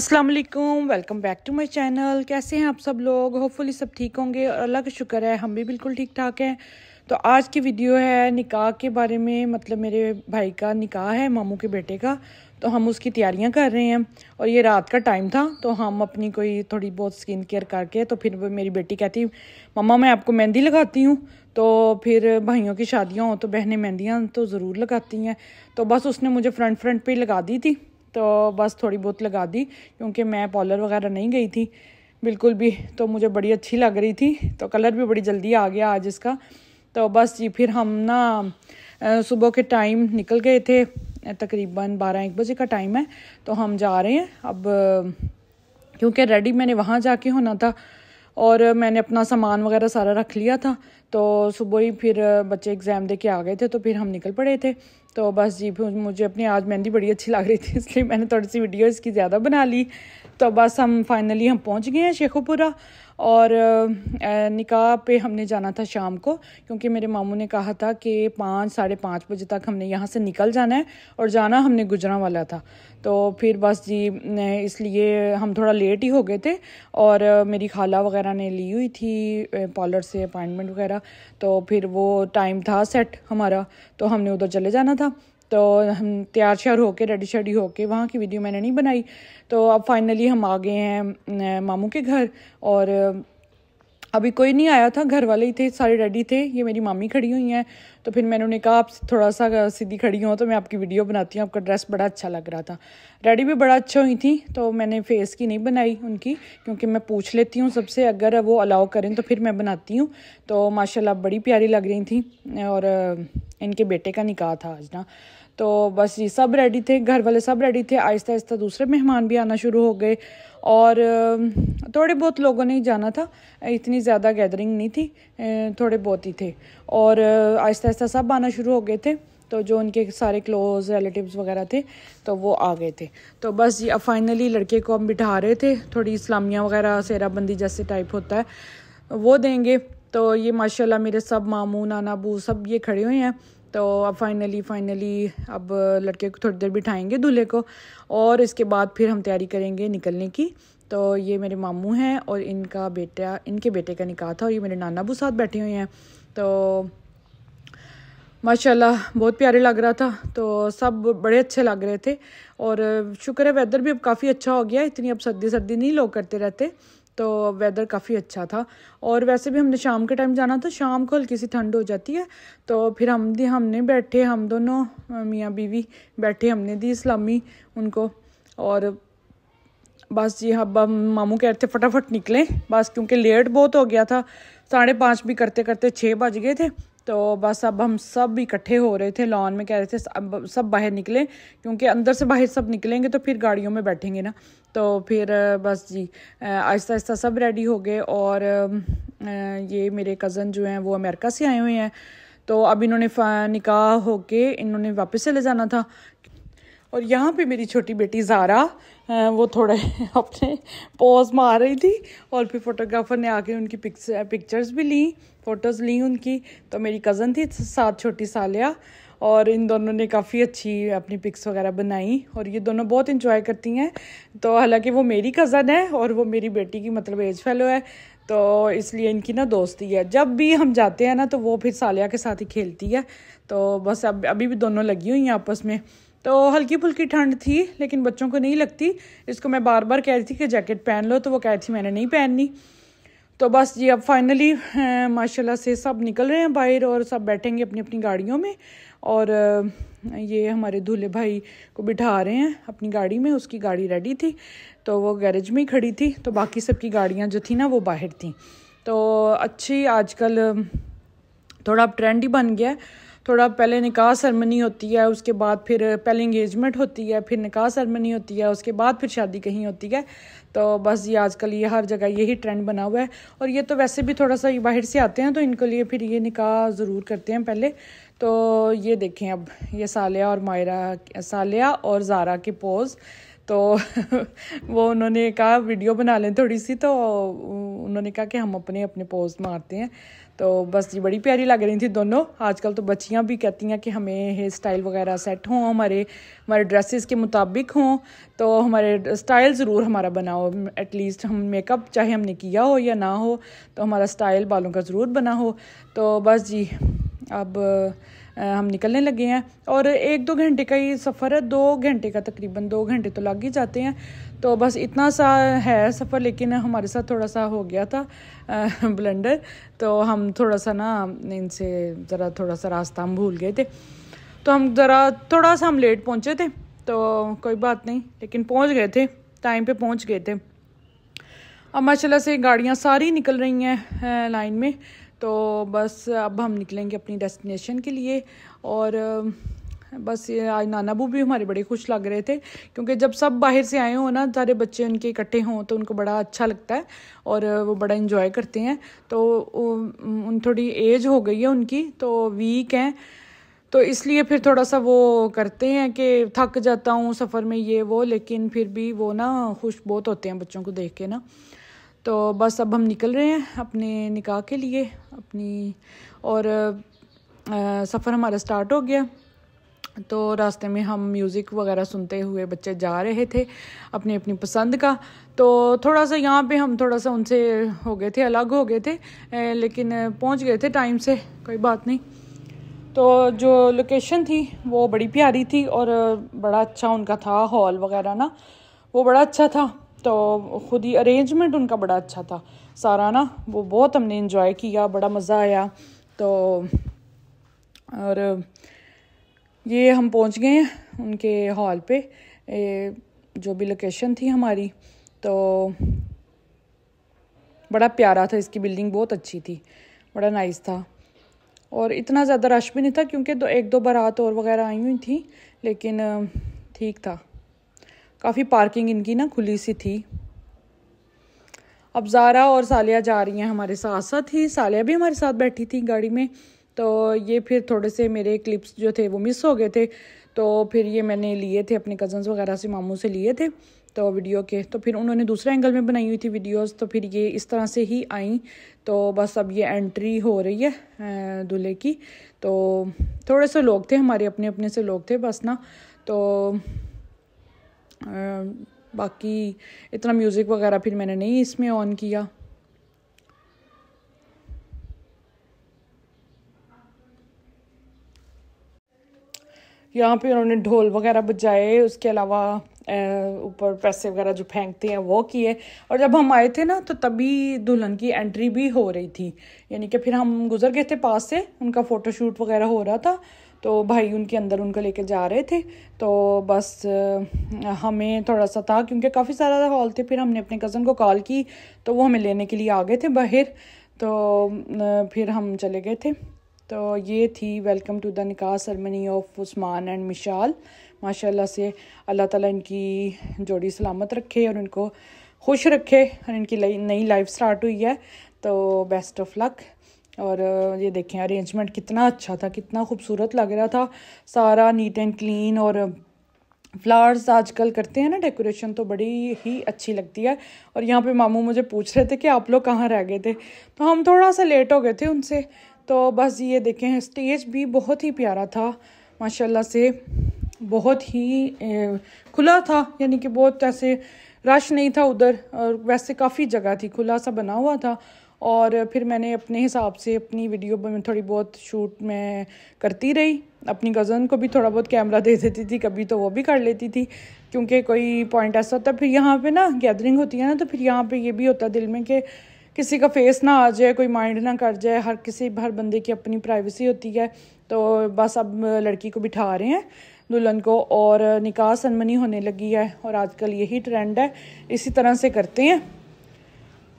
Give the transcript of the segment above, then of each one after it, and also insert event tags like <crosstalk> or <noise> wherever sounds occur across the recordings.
अस्सलाम वालेकुम welcome back to my channel कैसे हैं आप सब लोग होपफुली सब ठीक होंगे और अल्लाह का शुक्र है हम भी बिल्कुल ठीक ठाक हैं तो आज की वीडियो है निकाह के बारे में मतलब मेरे भाई का निकाह है मामू के बेटे का तो हम उसकी तैयारियां कर रहे हैं और ये रात का टाइम था तो हम अपनी कोई थोड़ी बहुत स्किन केयर करके तो फिर मेरी बेटी कहती मम्मा मैं आपको मेहंदी लगाती हूँ तो फिर भाइयों की शादियाँ हो तो बहनें मेहंदियाँ तो ज़रूर लगाती हैं तो बस उसने मुझे फ्रंट फ्रंट पर लगा दी थी तो बस थोड़ी बहुत लगा दी क्योंकि मैं पॉलर वगैरह नहीं गई थी बिल्कुल भी तो मुझे बड़ी अच्छी लग रही थी तो कलर भी बड़ी जल्दी आ गया आज इसका तो बस जी फिर हम ना सुबह के टाइम निकल गए थे तकरीबन बारह एक बजे का टाइम है तो हम जा रहे हैं अब क्योंकि रेडी मैंने वहाँ जाके होना था और मैंने अपना सामान वगैरह सारा रख लिया था तो सुबह ही फिर बच्चे एग्ज़ाम दे के आ गए थे तो फिर हम निकल पड़े थे तो बस जी मुझे अपनी आज मेहंदी बड़ी अच्छी लग रही थी इसलिए मैंने थोड़ी सी वीडियो इसकी ज़्यादा बना ली तो बस हम फाइनली हम पहुंच गए हैं शेखोपुरा और निकाह पे हमने जाना था शाम को क्योंकि मेरे मामू ने कहा था कि पाँच साढ़े पाँच बजे तक हमने यहाँ से निकल जाना है और जाना हमने गुजरा वाला था तो फिर बस जी इसलिए हम थोड़ा लेट ही हो गए थे और मेरी खाला वगैरह ने ली हुई थी पार्लर से अपॉइंटमेंट वगैरह तो फिर वो टाइम था सेट हमारा तो हमने उधर चले जाना था ना तो हम तैयार श्यार होके रेडी शेडी होके वहाँ की वीडियो मैंने नहीं बनाई तो अब फाइनली हम आ गए हैं मामू के घर और अभी कोई नहीं आया था घर वाले ही थे सारे रेडी थे ये मेरी मामी खड़ी हुई हैं तो फिर मैंने उन्हें कहा आप थोड़ा सा सीधी खड़ी हो तो मैं आपकी वीडियो बनाती हूँ आपका ड्रेस बड़ा अच्छा लग रहा था रेडी भी बड़ा अच्छा हुई थी तो मैंने फेस की नहीं बनाई उनकी क्योंकि मैं पूछ लेती हूँ सबसे अगर वो अलाउ करें तो फिर मैं बनाती हूँ तो माशाल्लाह बड़ी प्यारी लग रही थी और इनके बेटे का निकाह था आज ना तो बस ये सब रेडी थे घर वाले सब रेडी थे आहिस्ता आहिस्ता दूसरे मेहमान भी आना शुरू हो गए और थोड़े बहुत लोगों ने ही जाना था इतनी ज़्यादा गैदरिंग नहीं थी थोड़े बहुत ही थे और आहिस्ता आहिस्ता सब आना शुरू हो गए थे तो जो उनके सारे क्लोज रिलेटिव्स वगैरह थे तो वो आ गए थे तो बस ये फाइनली लड़के को हम बिठा रहे थे थोड़ी इस्लामिया वगैरह सेराबंदी जैसे टाइप होता है वो देंगे तो ये माशाल्लाह मेरे सब मामू नाना बू सब ये खड़े हुए हैं तो अब फाइनली फाइनली अब लड़के को थोड़ी देर बिठाएंगे दूल्हे को और इसके बाद फिर हम तैयारी करेंगे निकलने की तो ये मेरे मामू हैं और इनका बेटा इनके बेटे का निकाह था और ये मेरे नाना बू साथ बैठे हुए हैं तो माशाल्लाह बहुत प्यारे लग रहा था तो सब बड़े अच्छे लग रहे थे और शुक्र है वेदर भी अब काफ़ी अच्छा हो गया इतनी अब सर्दी सर्दी नहीं लोग करते रहते तो वेदर काफ़ी अच्छा था और वैसे भी हमने शाम के टाइम जाना था शाम को हल्की सी ठंड हो जाती है तो फिर हम दी हमने बैठे हम दोनों मियाँ बीवी बैठे हमने दी इस्लामी उनको और बस जी अब मामू कह रहे थे फटाफट निकलें बस क्योंकि लेट बहुत हो गया था साढ़े पाँच भी करते करते छः बज गए थे तो बस अब हम सब इकट्ठे हो रहे थे लॉन में कह रहे थे सब बाहर निकलें क्योंकि अंदर से बाहर सब निकलेंगे तो फिर गाड़ियों में बैठेंगे ना तो फिर बस जी आहिस्ता आहिस्ता सब रेडी हो गए और ये मेरे कज़न जो हैं वो अमेरिका से आए हुए हैं तो अब इन्होंने निकाह होके इन्होंने वापस चले जाना था और यहाँ पे मेरी छोटी बेटी ज़ारा वो थोड़े <laughs> अपने पोज मार रही थी और फिर फोटोग्राफर ने आके उनकी पिक्चर्स भी ली फ़ोटोज़ ली उनकी तो मेरी कज़न थी सात छोटी सालिया और इन दोनों ने काफ़ी अच्छी अपनी पिक्स वगैरह बनाई और ये दोनों बहुत इन्जॉय करती हैं तो हालांकि वो मेरी कज़न है और वो मेरी बेटी की मतलब एज फेलो है तो इसलिए इनकी ना दोस्ती है जब भी हम जाते हैं ना तो वो फिर सालिया के साथ ही खेलती है तो बस अब अभी भी दोनों लगी हुई हैं आपस में तो हल्की फुल्की ठंड थी लेकिन बच्चों को नहीं लगती इसको मैं बार बार कह रही थी कि जैकेट पहन लो तो वो कह रही थी मैंने नहीं पहननी तो बस ये अब फाइनली माशाल्लाह से सब निकल रहे हैं बाहर और सब बैठेंगे अपनी अपनी गाड़ियों में और ये हमारे दूल्हे भाई को बिठा रहे हैं अपनी गाड़ी में उसकी गाड़ी रेडी थी तो वो गैरेज में ही खड़ी थी तो बाकी सबकी गाड़ियाँ जो थी ना वो बाहर थी तो अच्छी आजकल थोड़ा अब ट्रेंड ही बन गया है थोड़ा पहले निकाह सरमनी होती है उसके बाद फिर पहले इंगेजमेंट होती है फिर निकाह सरमनी होती है उसके बाद फिर शादी कहीं होती है तो बस ये आजकल ये हर जगह यही ट्रेंड बना हुआ है और ये तो वैसे भी थोड़ा सा बाहर से आते हैं तो इनके लिए फिर ये निकाह ज़रूर करते हैं पहले तो ये देखें अब ये सालिया और मायरा सालिया और जारा के पोज़ तो <laughs> वो उन्होंने कहा वीडियो बना लें थोड़ी सी तो उन्होंने कहा कि हम अपने अपने पोज मारते हैं तो बस जी बड़ी प्यारी लग रही थी दोनों आजकल तो बच्चियाँ भी कहती हैं कि हमें हेयर स्टाइल वगैरह सेट हों हमारे हमारे ड्रेसेस के मुताबिक हों तो हमारे स्टाइल ज़रूर हमारा बनाओ एटलीस्ट हम मेकअप चाहे हमने किया हो या ना हो तो हमारा स्टाइल बालों का ज़रूर बना हो तो बस जी अब हम निकलने लगे हैं और एक दो घंटे का ही सफ़र है दो घंटे का तकरीबन दो घंटे तो लग ही जाते हैं तो बस इतना सा है सफ़र लेकिन हमारे साथ थोड़ा सा हो गया था ब्लेंडर तो हम थोड़ा सा ना इनसे ज़रा थोड़ा सा रास्ता हम भूल गए थे तो हम ज़रा थोड़ा सा हम लेट पहुँचे थे तो कोई बात नहीं लेकिन पहुँच गए थे टाइम पे पहुँच गए थे अब माशाला से गाड़ियाँ सारी निकल रही हैं लाइन में तो बस अब हम निकलेंगे अपनी डेस्टिनेशन के लिए और बस ये आज नाना बू भी हमारे बड़े खुश लग रहे थे क्योंकि जब सब बाहर से आए हों ना सारे बच्चे उनके इकट्ठे हों तो उनको बड़ा अच्छा लगता है और वो बड़ा इन्जॉय करते हैं तो उन थोड़ी एज हो गई है उनकी तो वीक हैं तो इसलिए फिर थोड़ा सा वो करते हैं कि थक जाता हूँ सफ़र में ये वो लेकिन फिर भी वो ना खुश बहुत होते हैं बच्चों को देख के ना तो बस अब हम निकल रहे हैं अपने निकाह के लिए अपनी और सफ़र हमारा स्टार्ट हो गया तो रास्ते में हम म्यूज़िक वगैरह सुनते हुए बच्चे जा रहे थे अपनी अपनी पसंद का तो थोड़ा सा यहाँ पे हम थोड़ा सा उनसे हो गए थे अलग हो गए थे लेकिन पहुँच गए थे टाइम से कोई बात नहीं तो जो लोकेशन थी वो बड़ी प्यारी थी और बड़ा अच्छा उनका था हॉल वगैरह ना वो बड़ा अच्छा था तो ख़ुद ही अरेंजमेंट उनका बड़ा अच्छा था सारा ना वो बहुत हमने इन्जॉय किया बड़ा मज़ा आया तो और ये हम पहुंच गए हैं उनके हॉल पे ए, जो भी लोकेशन थी हमारी तो बड़ा प्यारा था इसकी बिल्डिंग बहुत अच्छी थी बड़ा नाइस था और इतना ज़्यादा रश भी नहीं था क्योंकि दो एक दो बारात और वगैरह आई हुई थी लेकिन ठीक था काफ़ी पार्किंग इनकी ना खुली सी थी अब जारा और सालिया जा रही हैं हमारे साथ साथ ही सालिया भी हमारे साथ बैठी थी गाड़ी में तो ये फिर थोड़े से मेरे क्लिप्स जो थे वो मिस हो गए थे तो फिर ये मैंने लिए थे अपने कज़न्स वगैरह से मामू से लिए थे तो वीडियो के तो फिर उन्होंने दूसरे एंगल में बनाई हुई थी वीडियोस तो फिर ये इस तरह से ही आई तो बस अब ये एंट्री हो रही है दूल्हे की तो थोड़े से लोग थे हमारे अपने अपने से लोग थे बस ना तो बाकी इतना म्यूज़िक वगैरह फिर मैंने नहीं इसमें ऑन किया यहाँ पे उन्होंने ढोल वगैरह बजाए उसके अलावा ऊपर पैसे वगैरह जो फेंकते हैं वो किए और जब हम आए थे ना तो तभी दुल्हन की एंट्री भी हो रही थी यानी कि फिर हम गुजर गए थे पास से उनका फ़ोटोशूट वगैरह हो रहा था तो भाई उनके अंदर उनको लेके जा रहे थे तो बस हमें थोड़ा सा था क्योंकि काफ़ी सारा हॉल थे फिर हमने अपने कज़न को कॉल की तो वो हमें लेने के लिए आ गए थे बाहर तो फिर हम चले गए थे तो ये थी वेलकम टू द निकाह ceremony of Usman and Mishal माशाल्लाह से अल्लाह ताला इनकी जोड़ी सलामत रखे और इनको खुश रखे और इनकी नई लाइफ स्टार्ट हुई है तो बेस्ट ऑफ लक और ये देखें अरेंजमेंट कितना अच्छा था कितना खूबसूरत लग रहा था सारा नीट एंड क्लीन और फ्लावर्स आजकल करते हैं ना डेकोरेशन तो बड़ी ही अच्छी लगती है और यहाँ पे मामू मुझे पूछ रहे थे कि आप लोग कहाँ रह गए थे तो हम थोड़ा सा लेट हो गए थे उनसे तो बस ये देखें स्टेज भी बहुत ही प्यारा था माशाल्लाह से बहुत ही ए, खुला था यानी कि बहुत ऐसे रश नहीं था उधर और वैसे काफ़ी जगह थी खुला सा बना हुआ था और फिर मैंने अपने हिसाब से अपनी वीडियो में थोड़ी बहुत शूट मैं करती रही अपनी कज़न को भी थोड़ा बहुत कैमरा दे देती थी कभी तो वो भी कर लेती थी क्योंकि कोई पॉइंट ऐसा होता फिर यहाँ पे ना गैदरिंग होती है ना तो फिर यहाँ पे ये भी होता दिल में कि किसी का फेस ना आ जाए कोई माइंड ना कर जाए हर किसी हर बंदे की अपनी प्राइवेसी होती है तो बस अब लड़की को बिठा रहे हैं दुल्हन को और निकाह सनमनी होने लगी है और आजकल यही ट्रेंड है इसी तरह से करते हैं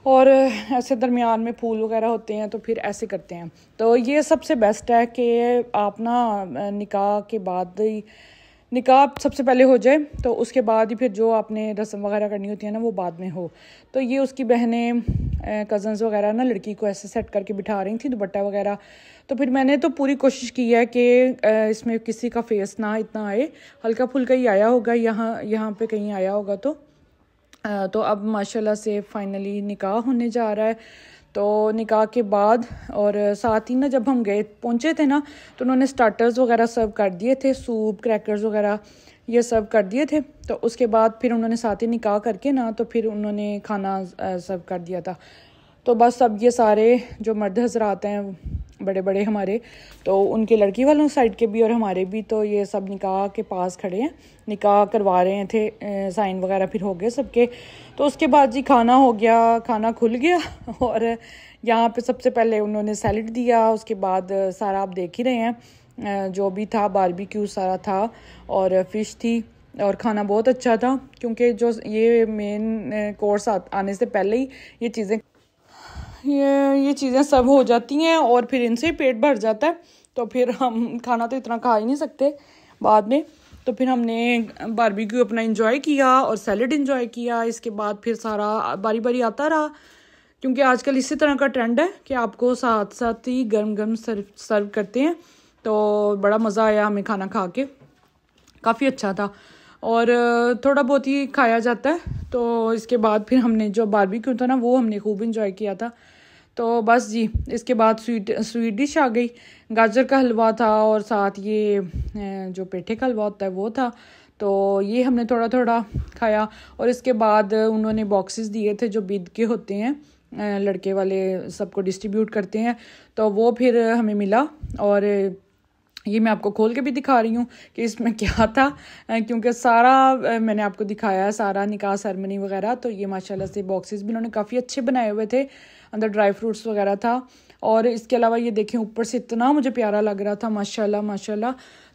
और ऐसे दरमियान में फूल वगैरह होते हैं तो फिर ऐसे करते हैं तो ये सबसे बेस्ट है कि आप ना निकाह के बाद ही निकाह सबसे पहले हो जाए तो उसके बाद ही फिर जो आपने रस्म वगैरह करनी होती है ना वो बाद में हो तो ये उसकी बहनें कज़न्स वगैरह ना लड़की को ऐसे सेट करके बिठा रही थी दुपट्टा वगैरह तो फिर मैंने तो पूरी कोशिश की है कि इसमें किसी का फेस ना इतना आए हल्का फुल्का ही आया होगा यहाँ यहाँ पे कहीं आया होगा तो तो अब माशाल्लाह से फाइनली निकाह होने जा रहा है तो निकाह के बाद और साथ ही ना जब हम गए पहुँचे थे ना तो उन्होंने स्टार्टर्स वगैरह सर्व कर दिए थे सूप क्रैकर्स वगैरह ये सर्व कर दिए थे तो उसके बाद फिर उन्होंने साथ ही निकाह करके ना तो फिर उन्होंने खाना सर्व कर दिया था तो बस अब ये सारे जो मर्द हजरात हैं बड़े बड़े हमारे तो उनके लड़की वालों साइड के भी और हमारे भी तो ये सब निकाह के पास खड़े हैं निकाह करवा रहे थे साइन वगैरह फिर हो गए सबके तो उसके बाद जी खाना हो गया खाना खुल गया <laughs> और यहाँ पे सबसे पहले उन्होंने सैलड दिया उसके बाद सारा आप देख ही रहे हैं जो भी था बारबिक्यू सारा था और फिश थी और खाना बहुत अच्छा था क्योंकि जो ये मेन कोर्स आने से पहले ही ये चीज़ें ये ये चीज़ें सब हो जाती हैं और फिर इनसे ही पेट भर जाता है तो फिर हम खाना तो इतना खा ही नहीं सकते बाद में तो फिर हमने बारबेक्यू अपना इन्जॉय किया और सैलड इन्जॉय किया इसके बाद फिर सारा बारी बारी आता रहा क्योंकि आजकल इसी तरह का ट्रेंड है कि आपको साथ साथ ही गर्म गर्म सर्व सर्व करते हैं तो बड़ा मज़ा आया हमें खाना खा के काफ़ी अच्छा था और थोड़ा बहुत ही खाया जाता है तो इसके बाद फिर हमने जो बारबेक्यू था ना वो हमने खूब इन्जॉय किया था तो बस जी इसके बाद स्वीट स्वीट डिश आ गई गाजर का हलवा था और साथ ये जो पेठे का हलवा होता है वो था तो ये हमने थोड़ा थोड़ा खाया और इसके बाद उन्होंने बॉक्सेस दिए थे जो बिद के होते हैं लड़के वाले सबको डिस्ट्रीब्यूट करते हैं तो वो फिर हमें मिला और ये मैं आपको खोल के भी दिखा रही हूँ कि इसमें क्या था क्योंकि सारा मैंने आपको दिखाया सारा निकाह सरमनी वगैरह तो ये माशाल्लाह से बॉक्सेस भी उन्होंने काफ़ी अच्छे बनाए हुए थे અંદર ડ્રાય ફ્રૂટ્સ વગેરા થા ઓર ઇસકે અલાવા યે દેખે ઉપર સે اتنا મુજે પ્યારા લગ રહા થા માશાઅલ્લાહ માશાઅલ્લાહ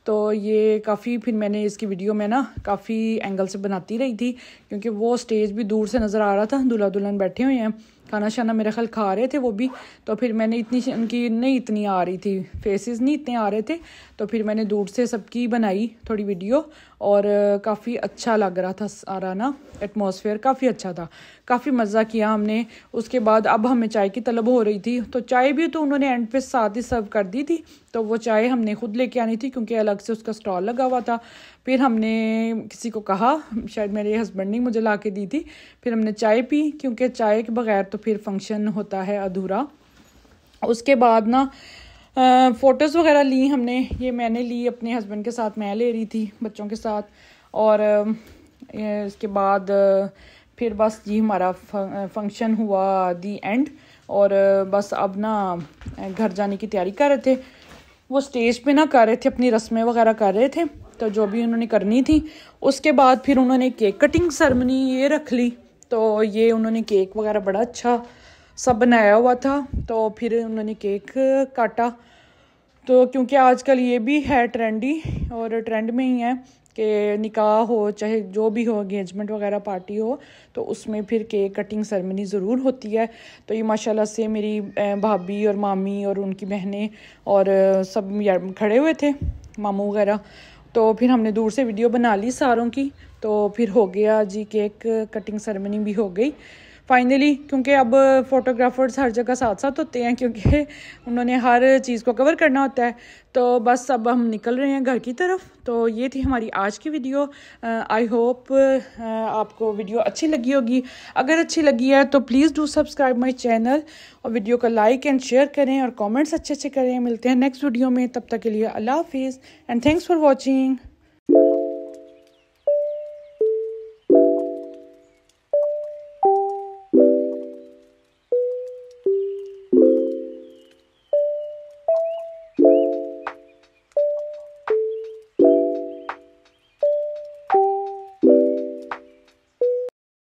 તો યે કાફી ફિર મેને ઇસકી વિડિયો મે ના કાફી એંગલ સે બનાતી રહી થી ક્યોકી વો સ્ટેજ ભી દૂર સે નજર આ રહા થા દુલા દુલન બેઠી હુઈ હે खाना शाना मेरा ख्याल खा रहे थे वो भी तो फिर मैंने इतनी उनकी नहीं इतनी आ रही थी फेसेस नहीं इतने आ रहे थे तो फिर मैंने दूर से सबकी बनाई थोड़ी वीडियो और काफ़ी अच्छा लग रहा था सारा ना एटमॉस्फेयर काफ़ी अच्छा था काफ़ी मज़ा किया हमने उसके बाद अब हमें चाय की तलब हो रही थी तो चाय भी तो उन्होंने एंड पे साथ ही सर्व कर दी थी तो वो चाय हमने खुद लेके आनी थी क्योंकि अलग से उसका स्टॉल लगा हुआ था फिर हमने किसी को कहा शायद मेरे हस्बैंड ने मुझे ला के दी थी फिर हमने चाय पी क्योंकि चाय के बगैर तो तो फिर फंक्शन होता है अधूरा उसके बाद ना फ़ोटोज़ वगैरह ली हमने ये मैंने ली अपने हस्बैंड के साथ मैं ले रही थी बच्चों के साथ और इसके बाद फिर बस जी हमारा फंक्शन हुआ दी एंड और बस अब ना घर जाने की तैयारी कर रहे थे वो स्टेज पे ना कर रहे थे अपनी रस्में वगैरह कर रहे थे तो जो भी उन्होंने करनी थी उसके बाद फिर उन्होंने केक कटिंग सरमनी ये रख ली तो ये उन्होंने केक वगैरह बड़ा अच्छा सब बनाया हुआ था तो फिर उन्होंने केक काटा तो क्योंकि आजकल ये भी है ट्रेंडी और ट्रेंड में ही है कि निकाह हो चाहे जो भी हो इंगेजमेंट वगैरह पार्टी हो तो उसमें फिर केक कटिंग सेरेमनी ज़रूर होती है तो ये माशाल्लाह से मेरी भाभी और मामी और उनकी बहनें और सब खड़े हुए थे मामू वगैरह तो फिर हमने दूर से वीडियो बना ली सारों की तो फिर हो गया जी केक कटिंग सेरेमनी भी हो गई फाइनली क्योंकि अब फोटोग्राफर्स हर जगह साथ साथ होते हैं क्योंकि उन्होंने हर चीज़ को कवर करना होता है तो बस अब हम निकल रहे हैं घर की तरफ तो ये थी हमारी आज की वीडियो आई होप आपको वीडियो अच्छी लगी होगी अगर अच्छी लगी है तो please do subscribe my channel और वीडियो को लाइक एंड शेयर करें और कॉमेंट्स अच्छे अच्छे करें मिलते हैं नेक्स्ट वीडियो में तब तक के लिए अल्लाह हाफिज़ एंड थैंक्स फॉर वॉचिंग